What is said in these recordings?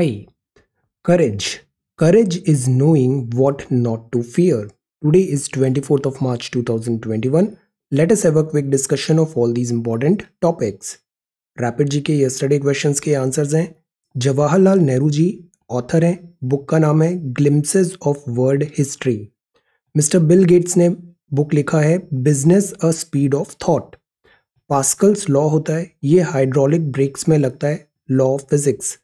Hi, courage. Courage is knowing what not to fear. Today is 24th of March 2021. Let us have a quick discussion of all these important topics. Rapid G K yesterday questions के answers हैं Jawaharlal Nehru ji author हैं book का नाम है glimpses of world history mister Bill Gates ने book लिखा है business a speed of thought Pascal's law होता है ये हाइड्रोलिक ब्रेक्स में लगता है law of physics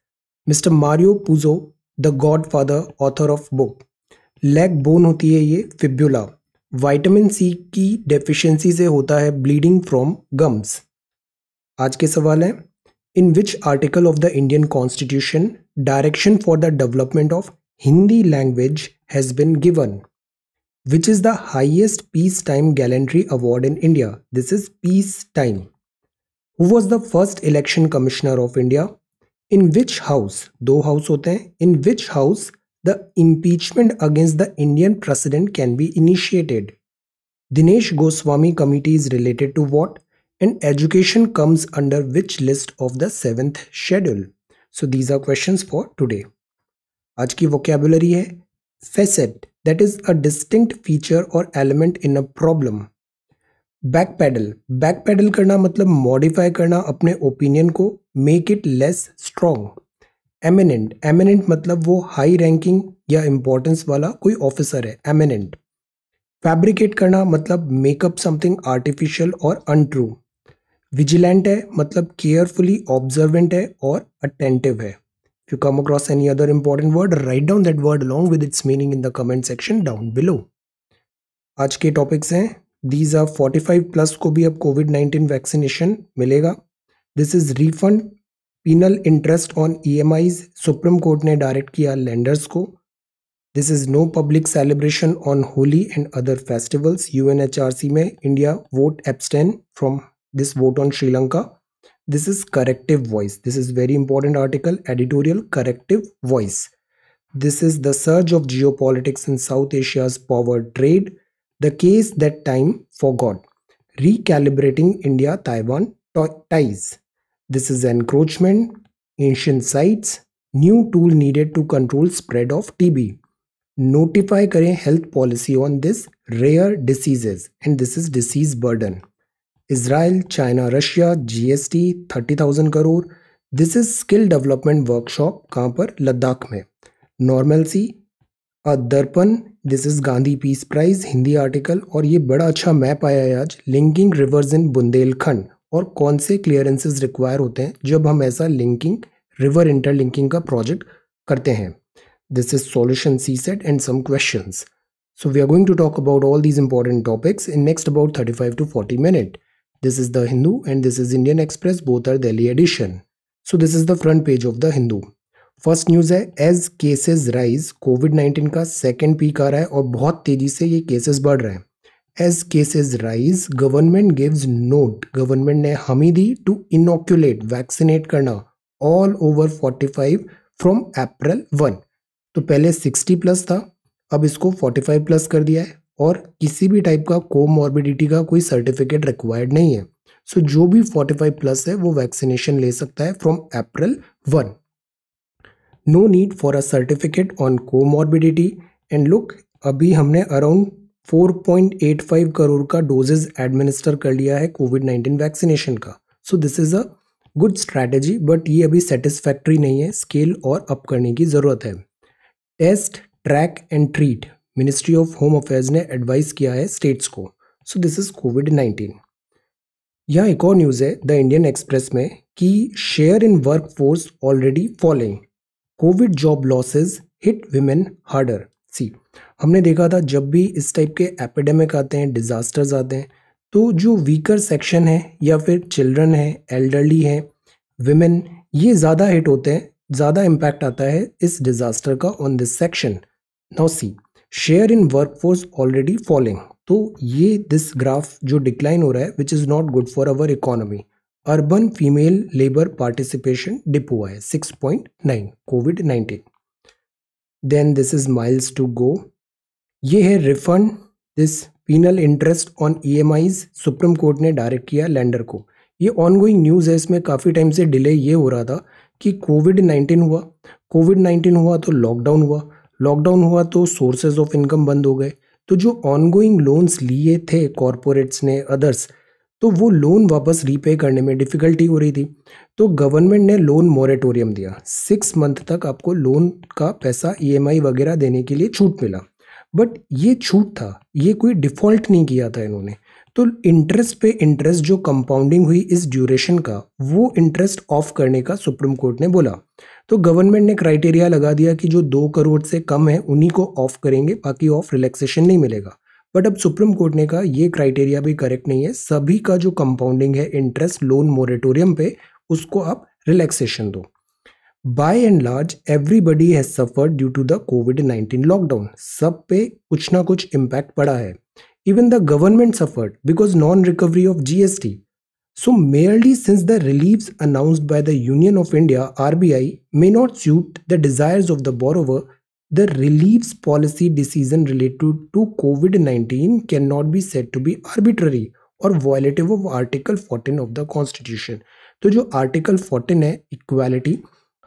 mister Mario Puzo the Godfather author of book leg bone होती है ये फिब्यूला वाइटामिन सी की डेफिशिएंसी से होता है ब्लीडिंग फ्रॉम गम्स आज के सवाल हैं in which article of the Indian constitution direction for the development of Hindi language has been given which is the highest peace time gallantry award in India this is peace time who was the first election commissioner of India In which house? दो house In which house the impeachment against the Indian president can be initiated? Dinesh Goswami committee is related to what? And education comes under which list of the seventh schedule? So these are questions for today. आज vocabulary है facet that is a distinct feature or element in a problem. Backpedal backpedal करना मतलब modify करना अपने opinion को make it less strong eminent eminent मतलब वो high ranking या इम्पोर्टेंस वाला कोई ऑफिसर है एमिनेंट फैब्रिकेट करना मतलब मेकअप समथिंग आर्टिफिशियल और अनट्रू विजिलेंट है मतलब केयरफुली ऑब्जर्वेंट है और अटेंटिव है you come across any other important word write down that word word with its meaning in the comment section down below आज के टॉपिक्स हैं these are 45 प्लस को भी अब कोविड 19 वैक्सीनेशन मिलेगा this is refund penal interest on E Supreme Court ने direct किया lenders को this is no public celebration on Holi and other festivals UNHRC में India vote abstain from this vote on Sri Lanka this is corrective voice this is very important article editorial corrective voice this is the surge of geopolitics in South Asia's power trade the case that time forgot. Recalibrating India Taiwan ties. This is encroachment, ancient sites, new tool needed to control spread of TB. Notify Kare health policy on this rare diseases and this is disease burden. Israel, China, Russia, GST 30,000 crore. This is skill development workshop कहाँ पर Normalcy, Darpan this is Gandhi peace prize Hindi article और ये बड़ा अच्छा map आया है आज linking rivers इन बुंदेलखंड और कौन से क्लियरेंसेज रिक्वायर होते हैं जब हम ऐसा लिंकिंग रिवर इंटरलिंकिंग का प्रोजेक्ट करते हैं this is solution C set and some question so we are going to talk about all these important topics in next about thirty five to forty minute this is the Hindu and this is Indian Express both are Delhi edition so this is the front page of the Hindu first news है as cases rise COVID nineteen का second peak आ रहा है और बहुत तेज़ी से ये केसेस बढ़ रहे हैं as cases rise government gives note government ने हमी दी टू इनोक्यूलेट वैक्सीनेट करना all over forty five from April one तो पहले सिक्सटी प्लस था अब इसको फोर्टी फाइव प्लस कर दिया है और किसी भी टाइप का कोमॉर्बिडिटी का कोई सर्टिफिकेट रिक्वायर्ड नहीं है सो so, जो भी फोर्टी फाइव प्लस है वो वैक्सीनेशन ले सकता है from April one no need for a certificate on comorbidity and look अभी हमने अराउंड 4.85 करोड़ का डोजेज एडमिनिस्टर कर लिया है कोविड 19 वैक्सीनेशन का so this is a good strategy but ये अभी सेटिस्फैक्ट्री नहीं है स्केल और अप करने की ज़रूरत है test track and treat ministry of home affairs ने एडवाइस किया है स्टेट्स को so this is COVID nineteen यहाँ एक और न्यूज़ है द इंडियन एक्सप्रेस में कि share in workforce already following COVID job losses hit women harder see हमने देखा था जब भी इस टाइप के एपिडेमिक आते हैं डिज़ास्टर्स आते हैं तो जो वीकर सेक्शन है या फिर चिल्ड्रन है एल्डरली है विमेन ये ज़्यादा हिट होते हैं ज़्यादा इम्पैक्ट आता है इस डिज़ास्टर का on this section now see share in workforce already falling तो ये दिस ग्राफ जो डिक्लाइन हो रहा है which is not good for our economy urban female labour participation dip हुआ है nine COVID nineteen then this is miles to go ये है refund this penal interest on E Supreme Court ने direct किया lender को ये ongoing news है इसमें काफ़ी टाइम से डिले ये हो रहा था कि कोविड नाइन्टीन हुआ कोविड नाइन्टीन हुआ तो लॉकडाउन हुआ लॉकडाउन हुआ तो सोर्सेज ऑफ इनकम बंद हो गए तो जो ऑनगोइंग लोन्स लिए थे कॉरपोरेट्स ने अदर्स तो वो लोन वापस रीपे करने में डिफ़िकल्टी हो रही थी तो गवर्नमेंट ने लोन मोरेटोरियम दिया सिक्स मंथ तक आपको लोन का पैसा ईएमआई e वगैरह देने के लिए छूट मिला बट ये छूट था ये कोई डिफ़ॉल्ट नहीं किया था इन्होंने तो इंटरेस्ट पे इंटरेस्ट जो कंपाउंडिंग हुई इस ड्यूरेशन का वो इंटरेस्ट ऑफ करने का सुप्रीम कोर्ट ने बोला तो गवर्नमेंट ने क्राइटेरिया लगा दिया कि जो दो करोड़ से कम है उन्हीं को ऑफ करेंगे बाकी ऑफ रिलैक्सेशन नहीं मिलेगा बट अब सुप्रीम कोर्ट ने कहा ये क्राइटेरिया भी करेक्ट नहीं है सभी का जो कंपाउंडिंग है इंटरेस्ट लोन मोरेटोरियम पे उसको आप रिलैक्सेशन दो by and large everybody has suffer due to the COVID nineteen lockdown सब पे कुछ ना कुछ इम्पैक्ट पड़ा है even the government suffered because non recovery of G S T so merely since the relief announce by the union of India R B I may not suit the desires of the borrower The relief's policy decision related to COVID 19 cannot be said to be arbitrary और violative of article 14 of the constitution तो जो article 14 है equality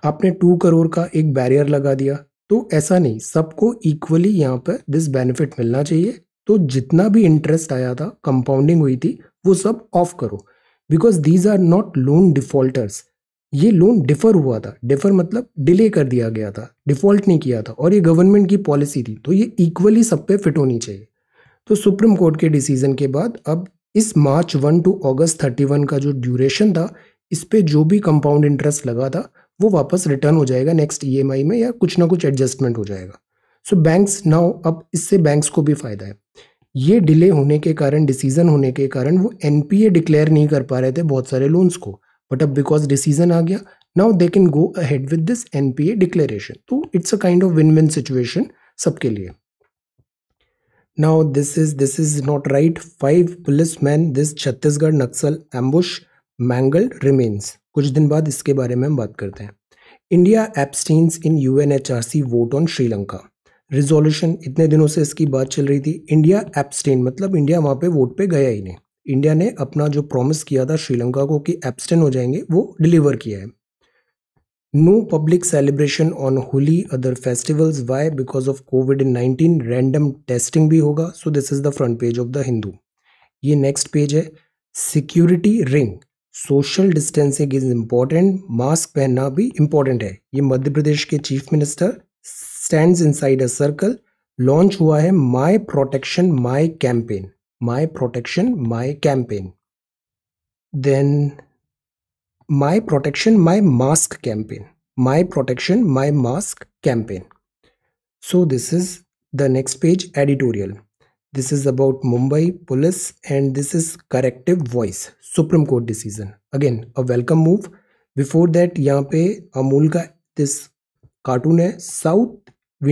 आपने to crore का एक barrier लगा दिया तो ऐसा नहीं सबको इक्वली यहाँ पर दिस बेनिफिट मिलना चाहिए तो जितना भी इंटरेस्ट आया था कंपाउंडिंग हुई थी वो सब ऑफ करो because these are not loan defaulters ये लोन डिफर हुआ था डिफर मतलब डिले कर दिया गया था डिफ़ॉल्ट नहीं किया था और ये गवर्नमेंट की पॉलिसी थी तो ये इक्वली सब पे फिट होनी चाहिए तो सुप्रीम कोर्ट के डिसीजन के बाद अब इस March one to August thirty one का जो ड्यूरेशन था इस पर जो भी कंपाउंड इंटरेस्ट लगा था वो वापस रिटर्न हो जाएगा नेक्स्ट ई e में या कुछ ना कुछ एडजस्टमेंट हो जाएगा सो बैंक्स नाउ अब इससे बैंक्स को भी फ़ायदा है ये डिले होने के कारण डिसीजन होने के कारण वो एन डिक्लेयर नहीं कर पा रहे थे बहुत सारे लोन्स को बट अब बिकॉज डिसीजन आ गया now they can go ahead with this N P A declaration तो it's a kind of win win situation सबके लिए now this is this is not right five policemen this Chhattisgarh Naxal ambush mangled remains कुछ दिन बाद इसके बारे में हम बात करते हैं India abstains in U N H R C vote on Sri Lanka resolution इतने दिनों से इसकी बात चल रही थी इंडिया एप्सटीन मतलब इंडिया वहाँ पे वोट पे गया ही नहीं इंडिया ने अपना जो प्रॉमिस किया था श्रीलंका को कि एबस्टेंट हो जाएंगे वो डिलीवर किया है no public celebration on Holi other festivals why because of COVID nineteen random testing भी होगा so this is the front page of the Hindu ये नेक्स्ट पेज है security ring social distancing is important mask पहनना भी important है ये मध्य प्रदेश के chief minister stand inside a circle launch हुआ है my protection my campaign my protection, my campaign. Then my protection, my mask campaign. My protection, my mask campaign. So this is the next page editorial. This is about Mumbai police and this is corrective voice Supreme Court decision. Again a welcome move. Before that यहाँ पे अमूल का this cartoon है South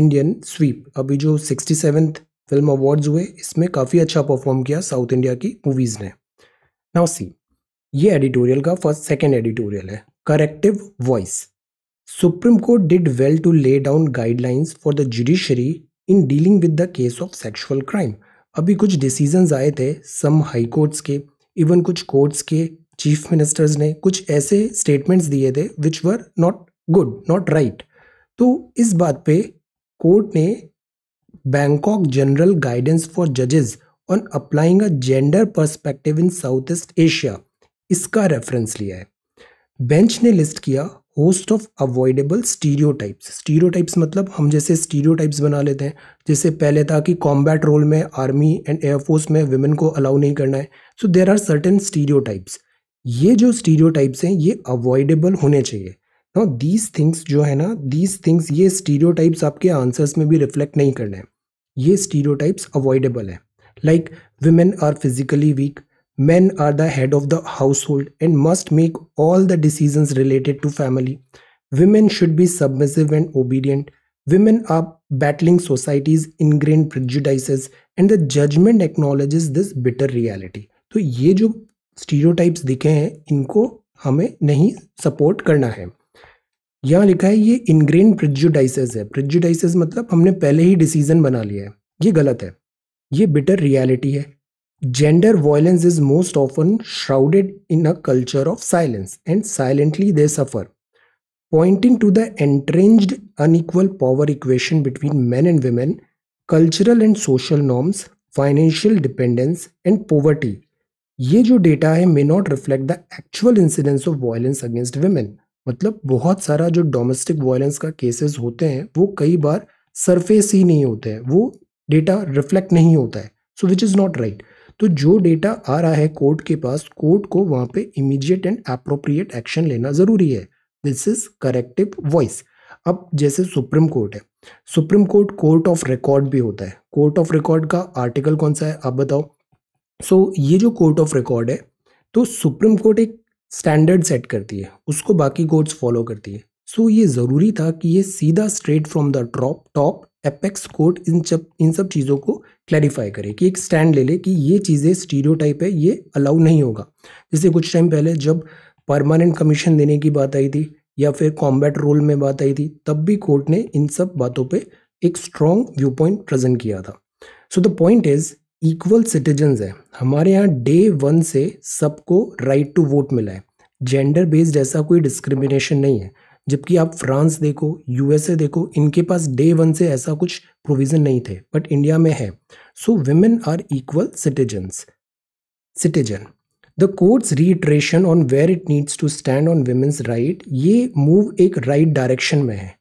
Indian sweep. अभी जो sixty seventh film awards हुए इसमें काफ़ी अच्छा परफॉर्म किया साउथ इंडिया की मूवीज़ ने नाउ सी ये एडिटोरियल का फर्स्ट सेकेंड एडिटोरियल है corrective voice Supreme Court did well to lay down guidelines for the judiciary in dealing with the case of sexual crime अभी कुछ decisions आए थे some high courts के even कुछ courts के chief ministers ने कुछ ऐसे स्टेटमेंट्स दिए थे which were not good not right तो इस बात पे कोर्ट ने बैंकॉक जनरल गाइडेंस फॉर जजेस on applying a gender perspective in South East Asia इसका रेफरेंस लिया है बेंच ने लिस्ट किया host of avoidable stereotypes stereotypes मतलब हम जैसे स्टीरियोटाइप्स बना लेते हैं जैसे पहले था कि कॉम्बैट रोल में आर्मी एंड एयरफोर्स में वुमेन को अलाउ नहीं करना है so there are certain stereotypes ये जो स्टीरियोटाइप्स हैं ये अवॉइडेबल होने चाहिए ना दीज थिंग्स जो है ना दीज थिंग्स ये स्टीरियोटाइप्स आपके आंसर्स में भी रिफ्लेक्ट नहीं करना हैं ये स्टीरियोटाइप्स अवॉइडेबल है like women are physically weak man are the head of the household and must make all the decision related to family women should be submissive and obedient women are battling societies ingrain prejudices and the judgement acknowledge this better reality तो ये जो stereotypes दिखे हैं इनको हमें नहीं support करना है यहाँ लिखा है ये इनग्रेन प्रजुडाइसेस है प्रजुडाइसेस मतलब हमने पहले ही डिसीजन बना लिया है ये गलत है ये बिटर रियलिटी है gender violence is most often shrouded in a culture of silence and silently they suffer pointing to the entrenched unequal power equation between men and women cultural and social norms financial dependence and poverty ये जो data है may not reflect the actual incidence of violence against women मतलब बहुत सारा जो domestic violence का cases होते हैं वो कई बार सरफेस ही नहीं होते हैं वो डेटा रिफ्लेक्ट नहीं होता है so which is not right तो जो डेटा आ रहा है कोर्ट के पास कोर्ट को वहाँ पे इमीडिएट एंड अप्रोप्रिएट एक्शन लेना ज़रूरी है दिस इज़ करेक्टिव वॉइस अब जैसे सुप्रीम कोर्ट है Supreme Court court of record भी होता है कोर्ट ऑफ रिकॉर्ड का आर्टिकल कौन सा है आप बताओ सो so, ये जो कोर्ट ऑफ रिकॉर्ड है तो सुप्रीम कोर्ट एक स्टैंडर्ड सेट करती है उसको बाकी कोर्ट्स फॉलो करती है सो so, ये ज़रूरी था कि ये सीधा straight from the drop top apex court इन सब इन सब चीज़ों को क्लैरिफाई करे कि एक स्टैंड ले ले कि ये चीज़ें स्टीरियो है ये अलाउ नहीं होगा जैसे कुछ टाइम पहले जब परमानेंट कमीशन देने की बात आई थी या फिर कॉम्बैट रोल में बात आई थी तब भी कोर्ट ने इन सब बातों पे एक स्ट्रॉन्ग व्यू पॉइंट प्रजेंट किया था so the point is equal citizens है हमारे यहाँ डे वन से सबको राइट टू वोट मिला है जेंडर बेस्ड ऐसा कोई डिस्क्रिमिनेशन नहीं है जबकि आप फ्रांस देखो यूएसए देखो इनके पास डे वन से ऐसा कुछ प्रोविज़न नहीं थे बट इंडिया में है so women are equal citizens citizen the courts reiteration on where it needs to stand on women's right ये मूव एक राइट right डायरेक्शन में है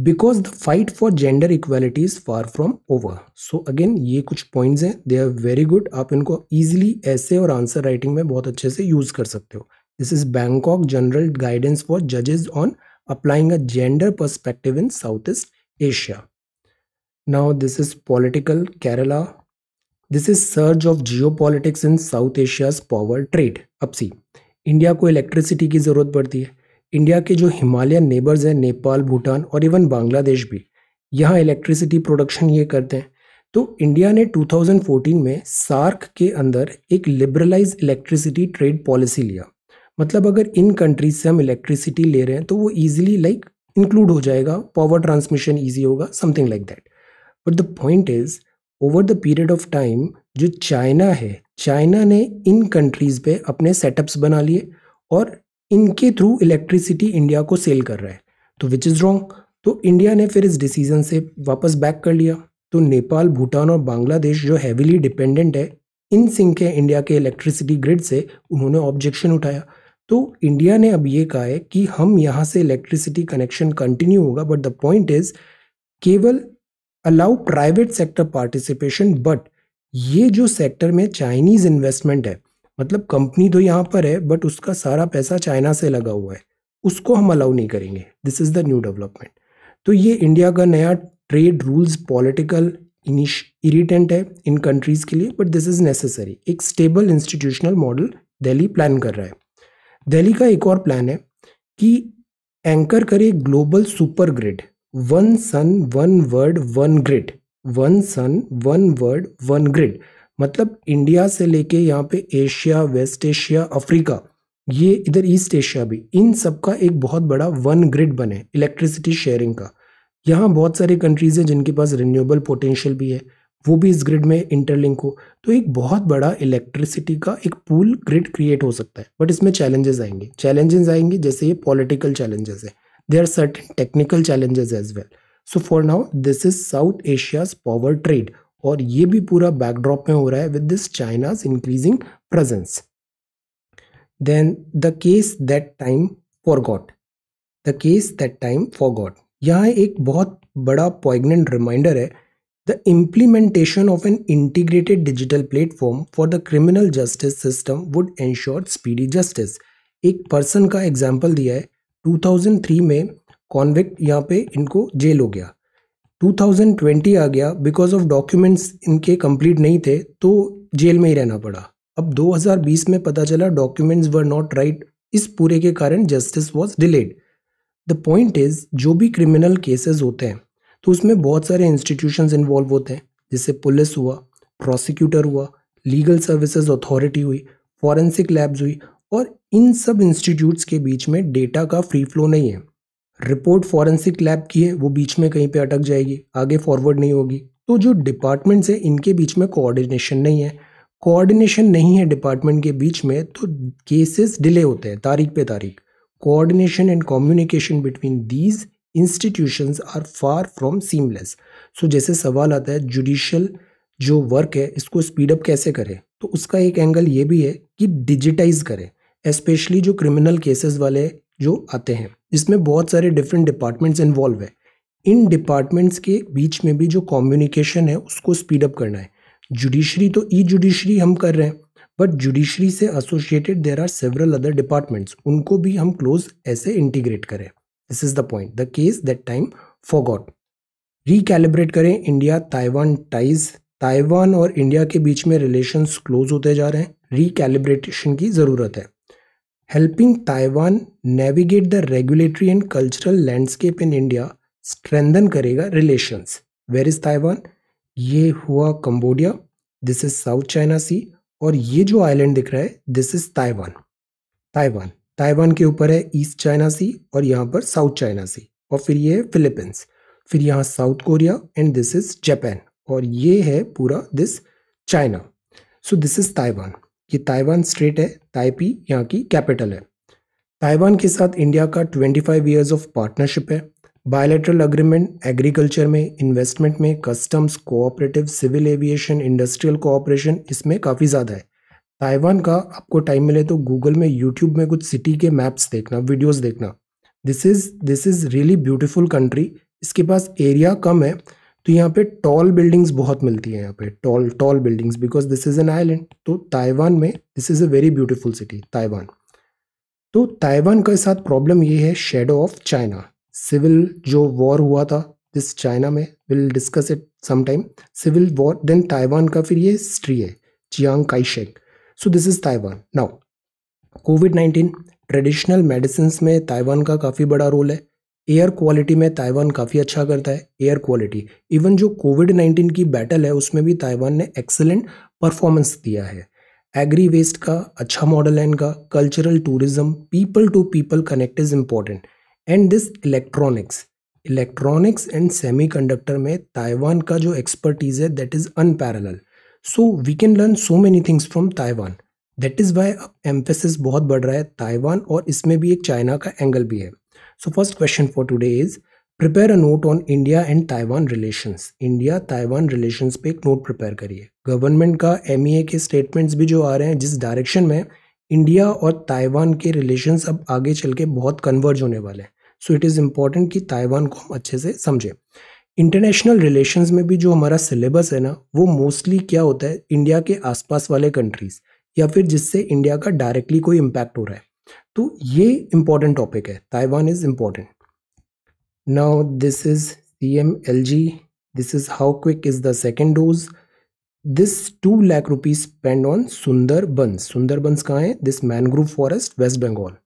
because the fight for gender equality is far from over so again ये कुछ points हैं they are very good आप इनको easily ऐसे और आंसर राइटिंग में बहुत अच्छे से यूज़ कर सकते हो this is Bangkok general guidance for जजेज on applying a gender perspective in South East Asia now this is political Kerala this is surge of geopolitics in South Asia's power अब see India को electricity की ज़रूरत पड़ती है India के जो Himalayan neighbours हैं नेपाल भूटान और इवन बांग्लादेश भी यहाँ इलेक्ट्रिसिटी प्रोडक्शन ये करते हैं तो इंडिया ने 2014 में सार्क के अंदर एक लिबरलाइज इलेक्ट्रिसिटी ट्रेड पॉलिसी लिया मतलब अगर इन कंट्रीज से हम इलेक्ट्रिसिटी ले रहे हैं तो वो ईजिली लाइक इंक्लूड हो जाएगा पावर ट्रांसमिशन ईजी होगा something like that but the point is over the period of time जो चाइना है चाइना ने इन कंट्रीज पे अपने सेटअप्स बना लिए और इनके थ्रू इलेक्ट्रिसिटी इंडिया को सेल कर रहा है तो विच इज़ रॉन्ग तो इंडिया ने फिर इस डिसीजन से वापस बैक कर लिया तो नेपाल भूटान और बांग्लादेश जो हैविली डिपेंडेंट है इन सिंक है इंडिया के इलेक्ट्रिसिटी ग्रिड से उन्होंने ऑब्जेक्शन उठाया तो इंडिया ने अब ये कहा है कि हम यहाँ से इलेक्ट्रिसिटी कनेक्शन कंटिन्यू होगा बट द पॉइंट इज केवल allow private sector participation but ये जो सेक्टर में चाइनीज इन्वेस्टमेंट है मतलब कंपनी तो यहाँ पर है बट उसका सारा पैसा चाइना से लगा हुआ है उसको हम अलाउ नहीं करेंगे this is the new development तो ये इंडिया का नया ट्रेड रूल्स पॉलिटिकल इनिश इरीटेंट है इन कंट्रीज़ के लिए बट दिस इज़ नेसेसरी एक stable institutional model Delhi plan कर रहा है दिल्ली का एक और प्लान है कि एंकर करे global super grid one sun one world one grid one sun one world one grid मतलब इंडिया से लेके यहाँ पे एशिया वेस्ट एशिया अफ्रीका ये इधर ईस्ट एशिया भी इन सब का एक बहुत बड़ा वन ग्रिड बने इलेक्ट्रिसिटी शेयरिंग का यहाँ बहुत सारी कंट्रीज़ हैं जिनके पास रिन्यूएबल पोटेंशियल भी है वो भी इस ग्रिड में इंटरलिंक हो तो एक बहुत बड़ा इलेक्ट्रिसिटी का एक पूल ग्रिड क्रिएट हो सकता है बट इसमें चैलेंजेस आएंगे चैलेंजेस आएंगे जैसे ये पॉलिटिकल चैलेंजेस है they are certain technical challenges as well so for now this is South Asia's power trade और ये भी पूरा बैकड्रॉप में हो रहा है with this China's increasing presence then the case that time forgot the case that time forgot यहाँ एक बहुत बड़ा पॉइगनेंट रिमाइंडर है the implementation of an integrated digital platform for the criminal justice system would ensure speedy justice एक person का example दिया है 2003 में कॉन्विक्ट यहाँ पे इनको जेल हो गया 2020 आ गया बिकॉज ऑफ डॉक्यूमेंट्स इनके कंप्लीट नहीं थे तो जेल में ही रहना पड़ा अब 2020 में पता चला डॉक्यूमेंट्स वर नॉट राइट इस पूरे के कारण justice was delayed the point is जो भी क्रिमिनल केसेस होते हैं तो उसमें बहुत सारे इंस्टीट्यूशन इन्वॉल्व होते हैं जैसे पुलिस हुआ प्रोसिक्यूटर हुआ लीगल सर्विसेज अथॉरिटी हुई फॉरेंसिक लैब्स हुई और इन सब इंस्टीट्यूट्स के बीच में डेटा का फ्री फ्लो नहीं है रिपोर्ट फॉरेंसिक लैब की है वो बीच में कहीं पे अटक जाएगी आगे फॉरवर्ड नहीं होगी तो जो डिपार्टमेंट्स है इनके बीच में कोऑर्डिनेशन नहीं है कोऑर्डिनेशन नहीं है डिपार्टमेंट के बीच में तो केसेस डिले होते हैं तारीख पे तारीख coordination and communication between these institutions are far from seamless so जैसे सवाल आता है जुडिशल जो वर्क है इसको स्पीडअप कैसे करें तो उसका एक एंगल ये भी है कि डिजिटाइज करें स्पेशली जो क्रिमिनल केसेस वाले जो आते हैं जिसमें बहुत सारे डिफरेंट डिपार्टमेंट्स इन्वॉल्व है इन डिपार्टमेंट्स के बीच में भी जो कम्युनिकेशन है उसको स्पीडअप करना है जुडिशरी तो ई जुडिशरी हम कर रहे हैं बट जुडिशरी से associated there are several other departments उनको भी हम क्लोज ऐसे इंटीग्रेट करें this is the point the case that time forgot recalibrate करें इंडिया ताइवान टाइज ताइवान और इंडिया के बीच में रिलेशंस क्लोज होते जा रहे हैं रिकैलिब्रेशन की ज़रूरत है helping Taiwan navigate the regulatory and cultural landscape in India strengthen करेगा relations. वेर इज ताइवान ये हुआ Cambodia this is South China Sea और ये जो आइलैंड दिख रहा है this is Taiwan Taiwan Taiwan के ऊपर है ईस्ट चाइना सी और यहाँ पर साउथ चाइना सी और फिर ये है फिलीपींस फिर यहाँ South Korea and this is Japan और ये है पूरा this China so this is Taiwan कि ताइवान स्टेट है ताइपी यहाँ की कैपिटल है ताइवान के साथ इंडिया का 25 फाइव ईयर्स ऑफ पार्टनरशिप है बायोलेटरल अग्रीमेंट एग्रीकल्चर में इन्वेस्टमेंट में customs cooperative civil aviation industrial cooperation इसमें काफ़ी ज़्यादा है ताइवान का आपको टाइम मिले तो गूगल में यूट्यूब में कुछ सिटी के मैप्स देखना वीडियोज देखना this is this is really beautiful country इसके पास एरिया कम है तो यहाँ पे टॉल बिल्डिंग्स बहुत मिलती हैं यहाँ पे tall tall buildings because this is an island तो ताइवान में this is a very beautiful city Taiwan तो ताइवान के साथ प्रॉब्लम ये है शेडो ऑफ चाइना सिविल जो वॉर हुआ था दिस चाइना में will discuss it sometime civil war then Taiwan का फिर ये हिस्ट्री है Chiang Kai-shek so this is Taiwan now COVID nineteen traditional medicine में ताइवान का काफ़ी बड़ा रोल है एयर क्वालिटी में ताइवान काफ़ी अच्छा करता है एयर क्वालिटी इवन जो कोविड नाइन्टीन की बैटल है उसमें भी ताइवान ने एक्सेलेंट परफॉर्मेंस दिया है एग्री वेस्ट का अच्छा मॉडल है इनका cultural tourism people to people connect is important and this electronics electronics and semiconductor में ताइवान का जो एक्सपर्टीज है that is unparallel so we can learn so many things from Taiwan that is why अब emphasis बहुत बढ़ रहा है Taiwan और इसमें भी एक चाइना का एंगल भी है So first question for today is prepare a note on India and Taiwan relations. India Taiwan relations पे एक note prepare करिए गवर्नमेंट का एम e के स्टेटमेंट्स भी जो आ रहे हैं जिस डायरेक्शन में इंडिया और ताइवान के रिलेशन अब आगे चल के बहुत कन्वर्ज होने वाले हैं सो इट इज़ इम्पॉर्टेंट कि ताइवान को हम अच्छे से समझें इंटरनेशनल रिलेशंस में भी जो हमारा सिलेबस है ना वो मोस्टली क्या होता है इंडिया के आसपास वाले कंट्रीज़ या फिर जिससे इंडिया का डायरेक्टली कोई इम्पैक्ट हो रहा है तो ये इम्पॉर्टेंट टॉपिक है Taiwan is important now this is C M L G this is how quick is the second dose this two lakh rupees spend on Sundar Sundarbans कहाँ हैं this mangrove forest West Bengal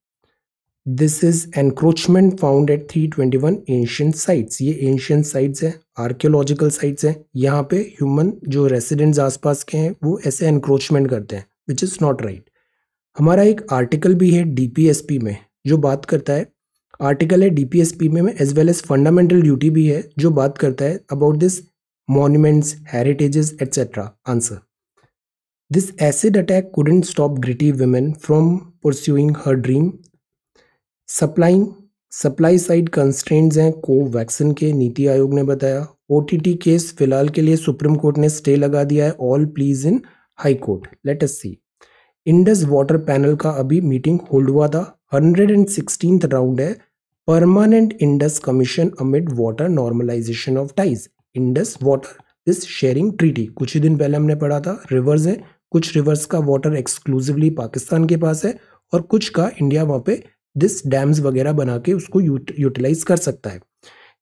this is encroachment found at three twenty one ancient sites ये ancient sites हैं archaeological sites हैं यहाँ पे human जो residents आसपास के हैं वो ऐसे एनक्रोचमेंट करते हैं विच इज़ नॉट राइट हमारा एक आर्टिकल भी है डीपीएसपी में जो बात करता है आर्टिकल है डीपीएसपी में as well as fundamental duty भी है जो बात करता है about this monuments heritages etcetera answer this acid attack couldn't stop gritty women from pursuing her dream supplying supply side constraints हैं को वैक्सीन के नीति आयोग ने बताया ओ केस फिलहाल के लिए सुप्रीम कोर्ट ने स्टे लगा दिया है all pleas in High Court let us see Indus water panel का अभी मीटिंग होल्ड हुआ था हंड्रेड एंड सिक्सटीन राउंड है permanent Indus commission amid water normalisation of ties Indus water this sharing treaty कुछ ही दिन पहले हमने पढ़ा था रिवर्स है कुछ रिवर्स का वाटर एक्सक्लूसिवली पाकिस्तान के पास है और कुछ का इंडिया वहाँ पे दिस डैम्स वगैरह बना के उसको यूटिलाइज कर सकता है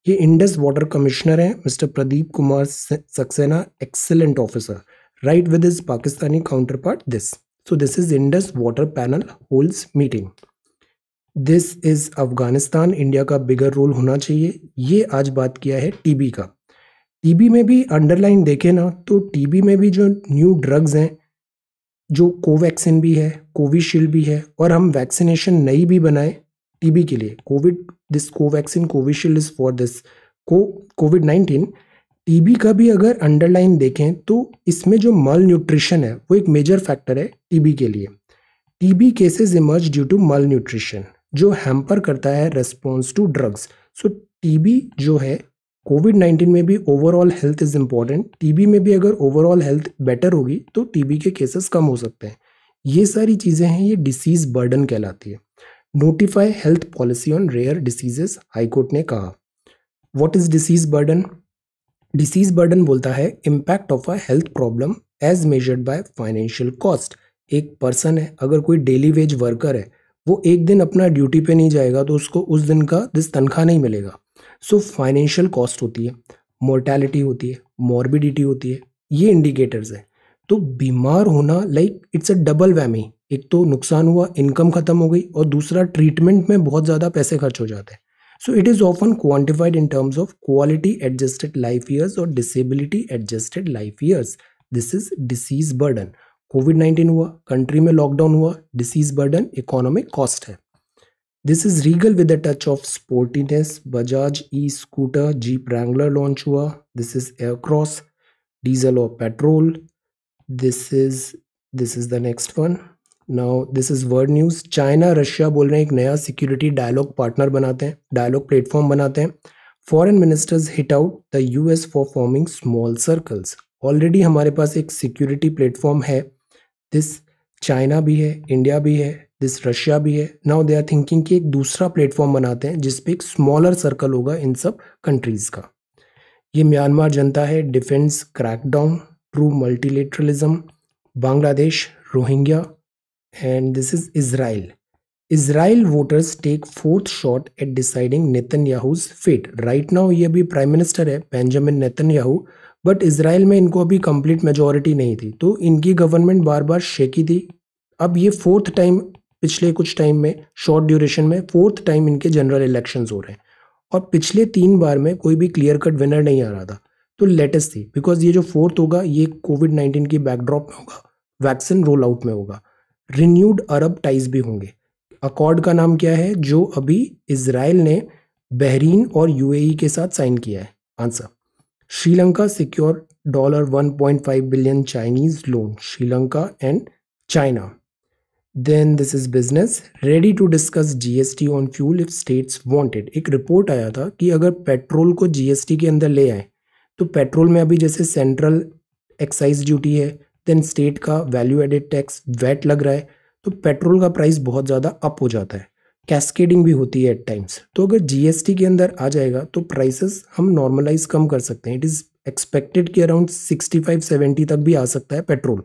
ये इंडस वाटर कमिश्नर हैं mister Pradeep Kumar Saxena excellent officer right with is Pakistani counterpart this So this is Indus Water Panel holds meeting. This is Afghanistan India का बिगर रोल होना चाहिए ये आज बात किया है टीबी का टीबी में भी अंडरलाइन देखे ना तो टीबी में भी जो न्यू ड्रग्स हैं जो कोवैक्सिन भी है कोविशील्ड भी है और हम वैक्सीनेशन नई भी बनाए टीबी के लिए Covid this Covaxin Covishield is for this को कोविड नाइन्टीन टीबी का भी अगर अंडरलाइन देखें तो इसमें जो मल न्यूट्रिशन है वो एक मेजर फैक्टर है टीबी के लिए TB cases emerge due to malnutrition जो हैम्पर करता है response to drugs so TB जो है कोविड नाइन्टीन में भी overall health is important TB में भी अगर ओवरऑल हेल्थ बेटर होगी तो टीबी के केसेस कम हो सकते हैं ये सारी चीज़ें हैं ये डिसीज़ बर्डन कहलाती है notify health policy on rare diseases High Court ने कहा what is disease burden disease burden बोलता है impact of a health problem as measured by financial cost एक पर्सन है अगर कोई डेली वेज वर्कर है वो एक दिन अपना ड्यूटी पे नहीं जाएगा तो उसको उस दिन का दिस तनख्वाह नहीं मिलेगा सो फाइनेंशियल कॉस्ट होती है मोर्टैलिटी होती है मॉर्बिडिटी होती है ये इंडिकेटर्स हैं तो बीमार होना like it's a double whammy एक तो नुकसान हुआ इनकम ख़त्म हो गई और दूसरा ट्रीटमेंट में बहुत ज़्यादा पैसे खर्च हो जाते हैं So it is often quantified in terms of quality adjusted life years or disability adjusted life years. This is disease burden. COVID-19 हुआ, country में lockdown हुआ, disease burden, economic cost है. This is regal with a touch of sportiness, Bajaj e-scooter, Jeep Wrangler launch हुआ. This is Air Cross diesel or petrol. This is this is the next one. Now this is world news China Russia बोल रहे हैं एक नया security dialogue partner बनाते हैं dialogue platform बनाते हैं foreign ministers hit out the US for forming small circles already हमारे पास एक सिक्योरिटी प्लेटफॉर्म है दिस चाइना भी है इंडिया भी है दिस रशिया भी है नाउ दे आर थिंकिंग कि एक दूसरा प्लेटफॉर्म बनाते हैं जिसपे एक स्मॉलर सर्कल होगा इन सब कंट्रीज़ का ये म्यांमार जनता है defence crackdown true multilateralism Bangladesh Rohingya and this is Israel. Israel voters take fourth shot at deciding Netanyahu's fate. Right now ये अभी प्राइम मिनिस्टर है बेंजामिन नेतन्याहू बट इसराइल में इनको अभी कंप्लीट मेजोरिटी नहीं थी तो इनकी गवर्नमेंट बार बार शेकी थी अब ये फोर्थ टाइम पिछले कुछ टाइम में शॉर्ट ड्यूरेशन में फोर्थ टाइम इनके जनरल इलेक्शंस हो रहे हैं और पिछले तीन बार में कोई भी क्लियर कट विनर नहीं आ रहा था तो लेटेस्ट थी बिकॉज ये जो फोर्थ होगा ये कोविड नाइन्टीन की बैकड्रॉप में होगा वैक्सीन रोल आउट में होगा रिन्यूड अरब टाइज भी होंगे अकॉर्ड का नाम क्या है जो अभी इसराइल ने बहरीन और यूएई के साथ साइन किया है answer Sri Lanka secure dollar 1.5 billion Chinese loan Sri Lanka and China then this is business ready to discuss GST on fuel if states wanted एक रिपोर्ट आया था कि अगर पेट्रोल को जीएसटी के अंदर ले आए तो पेट्रोल में अभी जैसे सेंट्रल एक्साइज ड्यूटी है देन स्टेट का वैल्यू एडेड टैक्स वैट लग रहा है तो पेट्रोल का प्राइस बहुत ज़्यादा अप हो जाता है कैस्केडिंग भी होती है एट टाइम्स तो अगर जीएसटी के अंदर आ जाएगा तो प्राइसेस हम नॉर्मलाइज कम कर सकते हैं इट इज़ एक्सपेक्टेड कि अराउंड 65 70 तक भी आ सकता है petrol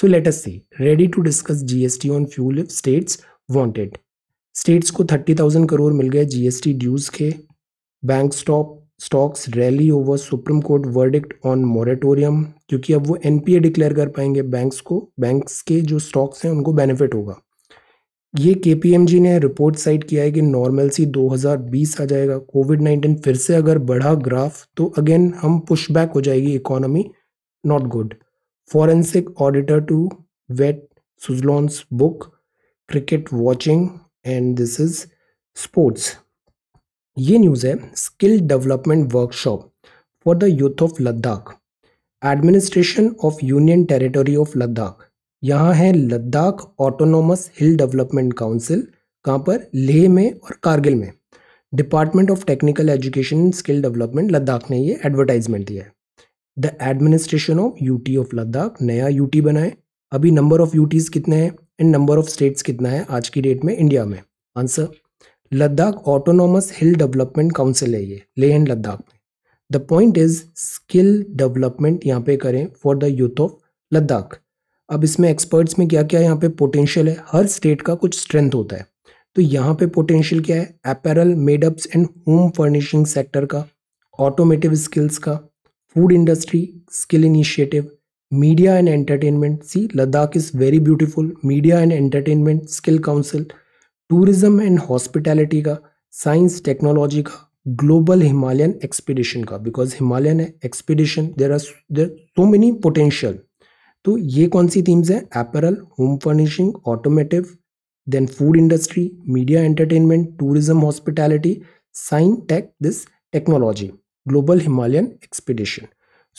so let us see ready to discuss GST on fuel if states wanted states को 30,000 करोड़ मिल गए जीएसटी ड्यूज के bank stop stocks rally over Supreme Court verdict on moratorium क्योंकि अब वो एनपीए डिक्लेयर कर पाएंगे बैंक्स को बैंक्स के जो स्टॉक्स हैं उनको बेनिफिट होगा ये के ने रिपोर्ट साइट किया है कि नॉर्मल सी 2020 आ जाएगा कोविड 19 फिर से अगर बढ़ा ग्राफ तो अगेन हम पुशबैक हो जाएगी economy not good forensic auditor to vet Suzlon's book cricket watching and this is sports ये न्यूज़ है skill development workshop for the youth of Ladakh administration of union territory of Ladakh यहाँ है Ladakh autonomous hill development council कहाँ पर लेह में और कारगिल में department of technical education skill development Ladakh ने ये एडवर्टाइजमेंट दिया है the administration of T of Ladakh नया टी बनाए अभी नंबर ऑफ यूटीज़ कितने हैं एंड नंबर ऑफ स्टेट्स कितना है आज की डेट में इंडिया में answer Ladakh autonomous hill development council है ये लेह एंड लद्दाख में the point is skill development यहाँ पे करें for the youth of Ladakh अब इसमें एक्सपर्ट्स में क्या क्या यहाँ पे पोटेंशियल है हर स्टेट का कुछ स्ट्रेंथ होता है तो यहाँ पे पोटेंशियल क्या है apparel madeups and home furnishing sector का ऑटोमेटिव स्किल्स का food industry skill initiative media and entertainment see Ladakh is very beautiful media and entertainment skill council tourism and hospitality का साइंस टेक्नोलॉजी का ग्लोबल हिमालयन एक्सपीडिशन का because Himalayan expedition there are there so many potential तो ये कौन सी themes हैं apparel home furnishing automotive then food industry media entertainment tourism hospitality science take this technology global Himalayan expedition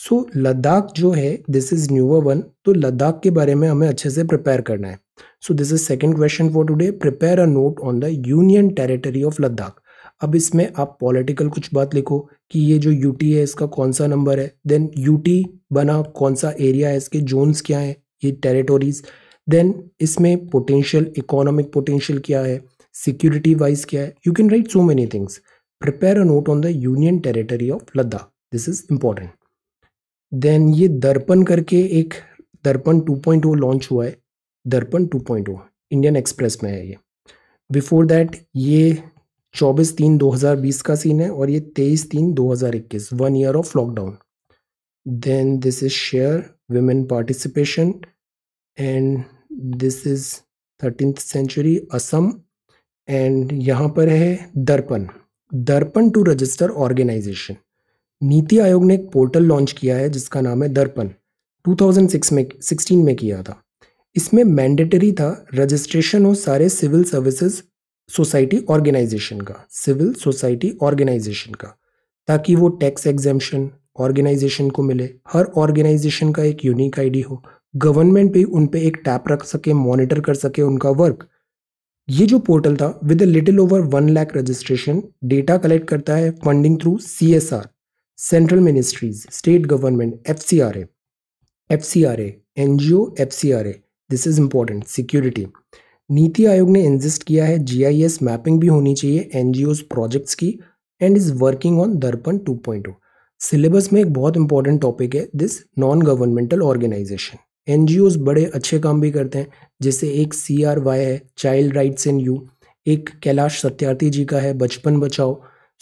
so Ladakh जो है this is newer one तो लद्दाख के बारे में हमें अच्छे से प्रिपेयर करना है so this is second question for today prepare a note on the union territory of Ladakh अब इसमें आप पॉलिटिकल कुछ बात लिखो कि ये जो यूटी है इसका कौन सा नंबर है देन यूटी बना कौन सा एरिया है इसके जोन्स क्या है ये टेरिटोरीज देन इसमें पोटेंशियल इकोनॉमिक पोटेंशियल क्या है सिक्योरिटी वाइज क्या है you can write so many things prepare a note on the union territory of Ladakh this is important then ये दर्पण करके एक दर्पण 2.0 लॉन्च हुआ है दर्पण 2.0 इंडियन एक्सप्रेस में है ये बिफोर दैट ये चौबीस तीन 2020 का सीन है और ये तेईस तीन 2021 one year of lockdown then this is share women participation and this is thirteen century Assam and यहाँ पर है दर्पण दर्पण टू रजिस्टर ऑर्गेनाइजेशन नीति आयोग ने एक पोर्टल लॉन्च किया है जिसका नाम है दर्पण 2006 में 16 में किया था इसमें मैंडेटरी था रजिस्ट्रेशन हो सारे सिविल सर्विसेज सोसाइटी ऑर्गेनाइजेशन का सिविल सोसाइटी ऑर्गेनाइजेशन का ताकि वो टैक्स एग्जेम्पशन ऑर्गेनाइजेशन को मिले हर ऑर्गेनाइजेशन का एक यूनिक आईडी हो गवर्नमेंट भी उन पर एक टैप रख सके मॉनिटर कर सके उनका वर्क ये जो पोर्टल था with little over one lakh registration data collect करता है funding through C S R central ministries state government F C R A F C R A N G O F C R A this is important security NITI Aayog ने इंजिस्ट किया है GIS mapping भी होनी चाहिए ओज projects की and is working on दर्पण 2.0 syllabus में एक बहुत इंपॉर्टेंट टॉपिक है दिस नॉन गवर्नमेंटल ऑर्गेनाइजेशन एन बड़े अच्छे काम भी करते हैं जैसे एक सी है चाइल्ड राइट्स इन यू एक कैलाश सत्यार्थी जी का है बचपन बचाओ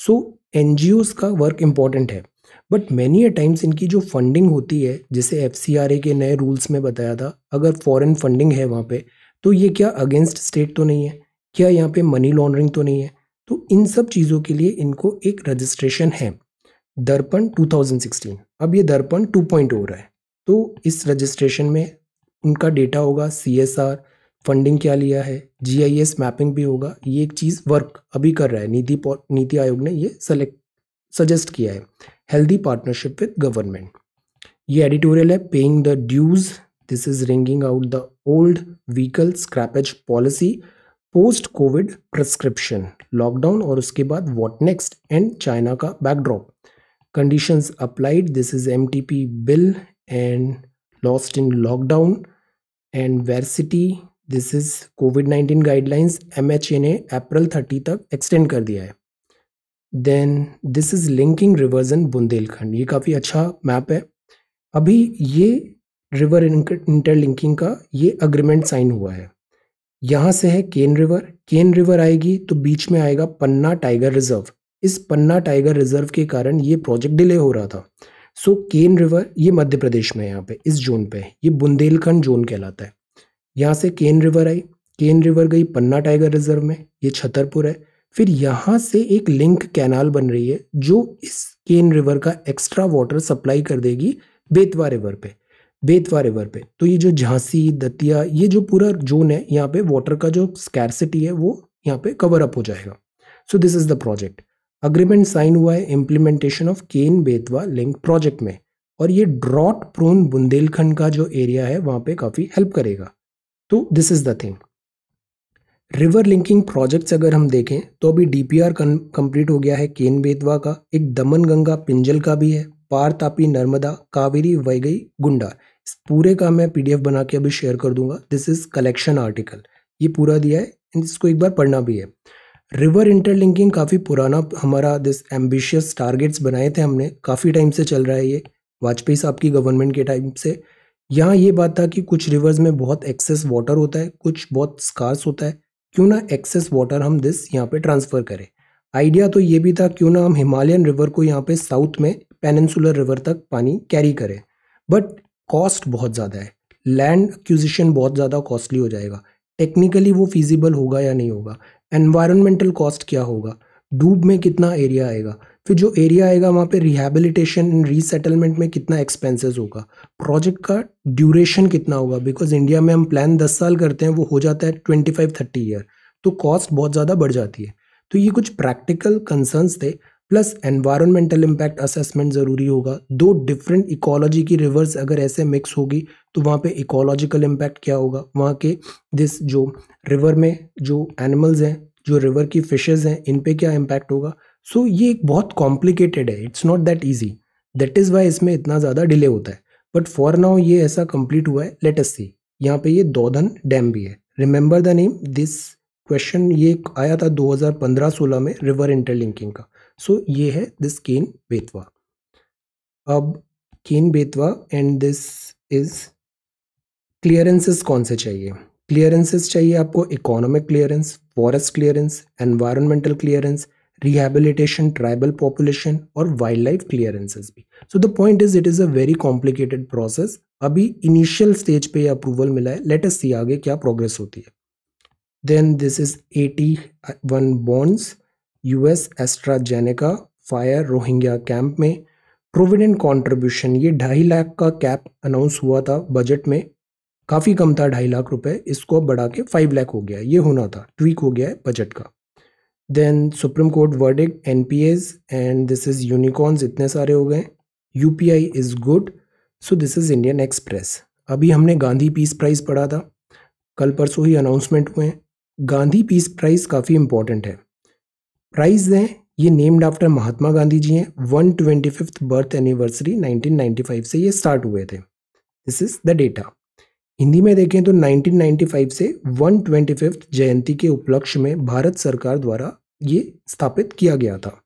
सो so, ओज का वर्क इंपॉर्टेंट है बट मैनी अ टाइम्स इनकी जो फंडिंग होती है जैसे एफ के नए रूल्स में बताया था अगर फॉरेन फंडिंग है वहाँ पे तो ये क्या अगेंस्ट स्टेट तो नहीं है क्या यहाँ पे मनी लॉन्ड्रिंग तो नहीं है तो इन सब चीज़ों के लिए इनको एक रजिस्ट्रेशन है दर्पण 2016 अब ये दर्पण 2.0 हो रहा है तो इस रजिस्ट्रेशन में उनका डेटा होगा सी फंडिंग क्या लिया है जी मैपिंग भी होगा ये एक चीज़ वर्क अभी कर रहा है नीति नीति आयोग ने ये सेलेक्ट सजेस्ट किया है हेल्दी पार्टनरशिप विद गवर्नमेंट ये एडिटोरियल है paying the dues this is ringing out the old vehicle scrappage policy post Covid prescription lockdown और उसके बाद व्हाट नेक्स्ट एंड चाइना का backdrop conditions applied this is M bill and lost in lockdown and varsity this is Covid nineteen guidelines M H A ने April thirty तक extend कर दिया है then this is linking rivers इन बुंदेलखंड ये काफ़ी अच्छा map है अभी ये रिवर इंटरलिंकिंग का ये अग्रीमेंट साइन हुआ है यहाँ से है केन रिवर केन रिवर आएगी तो बीच में आएगा पन्ना टाइगर रिजर्व इस पन्ना टाइगर रिजर्व के कारण ये प्रोजेक्ट डिले हो रहा था सो so, केन रिवर ये मध्य प्रदेश में यहाँ पे इस जोन पे ये बुंदेलखंड जोन कहलाता है यहाँ से केन रिवर आई केन रिवर गई पन्ना टाइगर रिजर्व में ये छतरपुर है फिर यहाँ से एक लिंक कैनाल बन रही है जो इस केन रिवर का एक्स्ट्रा वाटर सप्लाई कर देगी बेतवा रिवर पे बेतवा रिवर पे तो ये जो झांसी दतिया ये जो पूरा जोन है यहाँ पे वाटर का जो स्कैरसिटी है वो यहाँ पे कवर अप हो जाएगा so this is the project agreement sign हुआ है implementation of Ken Betwa link project में और ये ड्रॉट प्रोन बुंदेलखंड का जो एरिया है वहाँ पे काफ़ी हेल्प करेगा तो this is the thing river linking projects अगर हम देखें तो अभी डीपीआर कंप्लीट हो गया है केन बेतवा का एक दमन गंगा पिंजल का भी है पार तापी नर्मदा कावेरी वैगई गुंडा इस पूरे का मैं पीडीएफ बना के अभी शेयर कर दूंगा दिस इज कलेक्शन आर्टिकल ये पूरा दिया है इसको एक बार पढ़ना भी है रिवर इंटरलिंकिंग काफ़ी पुराना हमारा दिस एम्बिशियस टारगेट्स बनाए थे हमने काफ़ी टाइम से चल रहा है ये वाजपेयी साहब की गवर्नमेंट के टाइम से यहाँ ये बात था कि कुछ रिवर्स में बहुत एक्सेस वाटर होता है कुछ बहुत स्कार्स होता है क्यों ना एक्सेस वाटर हम दिस यहाँ पे ट्रांसफ़र करें आइडिया तो ये भी था क्यों ना हम हिमालयन रिवर को यहाँ पे साउथ में पेनन्सुलर रिवर तक पानी कैरी करें बट कॉस्ट बहुत ज़्यादा है लैंड एक्विजिशन बहुत ज़्यादा कॉस्टली हो जाएगा टेक्निकली वो फिजिबल होगा या नहीं होगा एनवायरमेंटल कॉस्ट क्या होगा डूब में कितना एरिया आएगा फिर जो एरिया आएगा वहाँ पे रिहेबिलिटेशन एंड रीसेटलमेंट में कितना एक्सपेंसेस होगा प्रोजेक्ट का ड्यूरेशन कितना होगा बिकॉज इंडिया में हम प्लान दस साल करते हैं वो हो जाता है ट्वेंटी फाइव थर्टी ईयर तो कॉस्ट बहुत ज़्यादा बढ़ जाती है तो ये कुछ प्रैक्टिकल कंसर्न्स थे प्लस एनवायरमेंटल इम्पैक्ट असेसमेंट ज़रूरी होगा दो डिफरेंट इकोलॉजी की रिवर्स अगर ऐसे मिक्स होगी तो वहाँ पे इकोलॉजिकल इम्पैक्ट क्या होगा वहाँ के दिस जो रिवर में जो एनिमल्स हैं जो रिवर की फिशेज़ हैं इन पे क्या इम्पैक्ट होगा सो so, ये एक बहुत कॉम्प्लिकेटेड है it's not that easy that is why इसमें इतना ज़्यादा डिले होता है बट फॉर नाउ ये ऐसा कंप्लीट हुआ है लेट अस सी यहाँ पे ये दौधन डैम भी है remember the name this question ये आया था 2015-16 में रिवर इंटरलिंकिंग का सो so, ये है दिस केन बेतवा अब Ken Betwa and this is clearances कौन से चाहिए क्लियरेंसेस चाहिए आपको economic clearance forest clearance environmental clearance rehabilitation tribal population और वाइल्ड लाइफ क्लियरेंसेज भी so the point is it is a very complicated process अभी इनिशियल स्टेज पे अप्रूवल मिला है लेट अस सी आगे क्या प्रोग्रेस होती है then this is A T one bonds US AstraZeneca fire Rohingya camp में प्रोविडेंट कॉन्ट्रीब्यूशन ये ढाई लाख का कैप अनाउंस हुआ था बजट में काफ़ी कम था ढाई लाख रुपए इसको अब बढ़ा के फाइव लाख हो गया है ये होना था ट्वीक हो गया है बजट का then Supreme Court verdict N P As and this is unicorns इतने सारे हो गए U P I is good so this is Indian Express अभी हमने गांधी पीस प्राइज़ पढ़ा था कल परसों ही अनाउंसमेंट हुए हैं गांधी पीस प्राइज़ काफ़ी इंपॉर्टेंट है प्राइज़ हैं ये नेम्ड आफ्टर महात्मा गांधी जी हैं one twenty fifth birth anniversary five से ये स्टार्ट हुए थे this is the data Hindi में देखें तो 1995 से वन ट्वेंटी जयंती के उपलक्ष्य में भारत सरकार द्वारा ये स्थापित किया गया था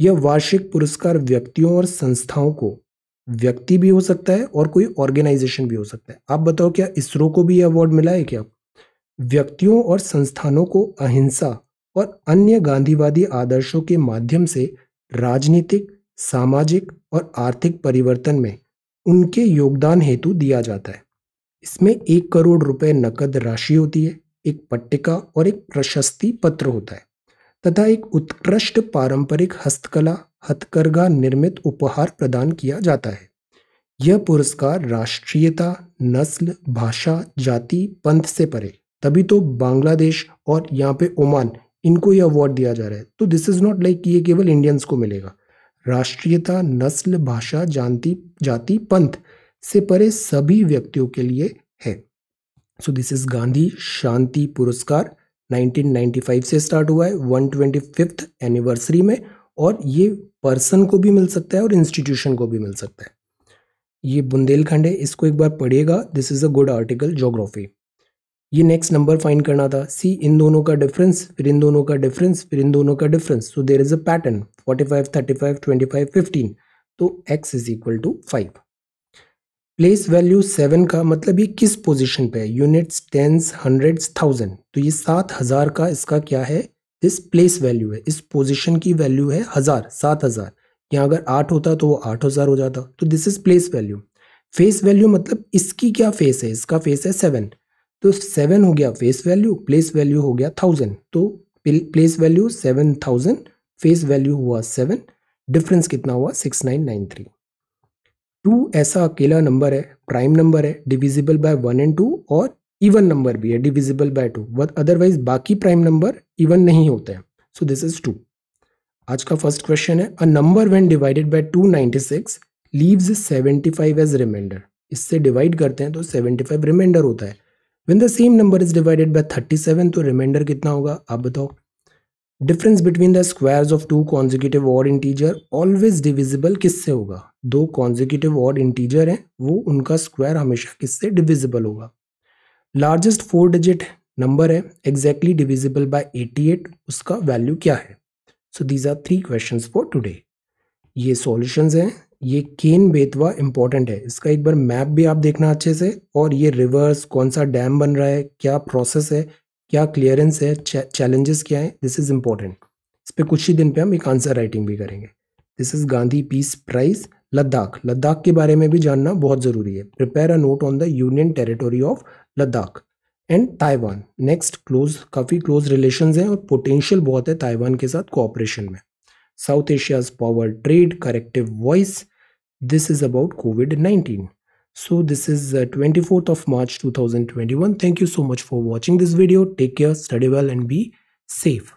यह वार्षिक पुरस्कार व्यक्तियों और संस्थाओं को व्यक्ति भी हो सकता है और कोई ऑर्गेनाइजेशन भी हो सकता है आप बताओ क्या इसरो को भी यह अवार्ड मिला है क्या व्यक्तियों और संस्थानों को अहिंसा और अन्य गांधीवादी आदर्शों के माध्यम से राजनीतिक सामाजिक और आर्थिक परिवर्तन में उनके योगदान हेतु दिया जाता है इसमें एक करोड़ रुपए नकद राशि होती है एक पट्टिका और एक प्रशस्ति पत्र होता है तथा एक उत्कृष्ट पारंपरिक हस्तकला हथकरघा निर्मित उपहार प्रदान किया जाता है यह पुरस्कार राष्ट्रीयता नस्ल भाषा जाति पंथ से परे तभी तो बांग्लादेश और यहाँ पे ओमान इनको ये अवार्ड दिया जा रहा है तो दिस इज़ नॉट लाइक ये केवल इंडियंस को मिलेगा राष्ट्रीयता नस्ल भाषा जानती जाति पंथ से परे सभी व्यक्तियों के लिए है सो दिस इज गांधी शांति पुरस्कार 1995 से स्टार्ट हुआ है वन एनिवर्सरी में और ये पर्सन को भी मिल सकता है और इंस्टीट्यूशन को भी मिल सकता है ये बुंदेलखंड है इसको एक बार पढ़िएगा this is a good article geography ये नेक्स्ट नंबर फाइंड करना था सी इन दोनों का डिफरेंस फिर इन दोनों का डिफरेंस फिर इन दोनों का difference so there is a pattern 45, 35, 25, 15 तो x is equal to five place value seven का मतलब ये किस पोजीशन पे है यूनिट्स टेंस हंड्रेड्स थाउजेंड तो ये सात हज़ार का इसका क्या है दिस प्लेस वैल्यू है इस पोजीशन की वैल्यू है हज़ार सात हज़ार यहाँ अगर आठ होता तो वो आठ हज़ार हो जाता तो this is place value face value मतलब इसकी क्या फेस है इसका फेस है सेवन तो सेवन हो गया फेस वैल्यू प्लेस वैल्यू हो गया थाउजेंड तो place value seven thousand face value हुआ सेवन डिफरेंस कितना हुआ six nine nine three two ऐसा अकेला नंबर है प्राइम नंबर है divisible by one and two और इवन नंबर भी है divisible by two but otherwise बाकी प्राइम नंबर इवन नहीं होते हैं सो दिस इज टू आज का फर्स्ट क्वेश्चन है a number when divided by 296 leaves 75 as remainder इससे डिवाइड करते हैं तो 75 रिमाइंडर होता है when the same number is divided by 37 तो रिमाइंडर कितना होगा आप बताओ difference between the squares of two consecutive और इंटीजर ऑलवेज डिविजिबल किससे होगा दो कॉन्जिक्यूटिव और इंटीजर हैं वो उनका स्क्वायर हमेशा किससे डिविजिबल होगा लार्जेस्ट फोर डिजिट नंबर है एग्जैक्टली डिविजिबल बाय 88 उसका वैल्यू क्या है so these are three questions for today ये सॉल्यूशंस हैं ये केन बेतवा इंपॉर्टेंट है इसका एक बार मैप भी आप देखना अच्छे से और ये रिवर्स कौन सा डैम बन रहा है क्या प्रोसेस है क्या क्लियरेंस है चैलेंजेस क्या है दिस इज़ इम्पोर्टेंट इस पर कुछ ही दिन पे हम एक आंसर राइटिंग भी करेंगे this is Gandhi peace prize Ladakh Ladakh के बारे में भी जानना बहुत ज़रूरी है prepare a note on the union territory of Ladakh and Taiwan next close काफ़ी क्लोज रिलेशन हैं और पोटेंशियल बहुत है ताइवान के साथ कोऑपरेशन में south Asia's power trade corrective voice this is about covid nineteen So this is 24th uh, of March 2021. Thank you so much for watching this video. Take care, study well and be safe.